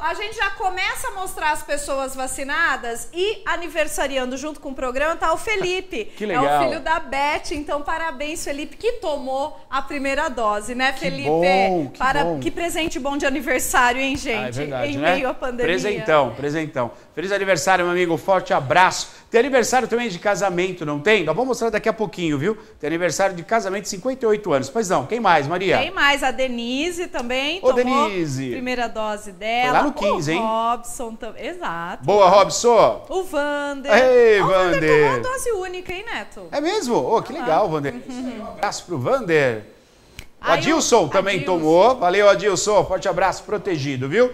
A gente já começa a mostrar as pessoas vacinadas e aniversariando junto com o programa tá o Felipe. que legal. É o filho da Beth, então parabéns Felipe que tomou a primeira dose, né Felipe? Que bom, é, que, Para... bom. que presente bom de aniversário, hein gente? Ah, é verdade, em né? meio à pandemia. Presentão, presentão. Feliz aniversário, meu amigo, forte abraço. Tem aniversário também de casamento, não tem? Nós vamos mostrar daqui a pouquinho, viu? Tem aniversário de casamento, 58 anos. Pois não, quem mais, Maria? Quem mais? A Denise também Ô, tomou Denise. primeira dose dela. Lá no 15, o Robson também. Exato. Boa, Robson! O Vander. Ei, o Vander! Vander uma dose única, hein, Neto? É mesmo? Oh, que legal, Vander. Uhum. Um abraço pro Vander. O Adilson também Adilson. tomou. Valeu, Adilson. Forte abraço, protegido, viu?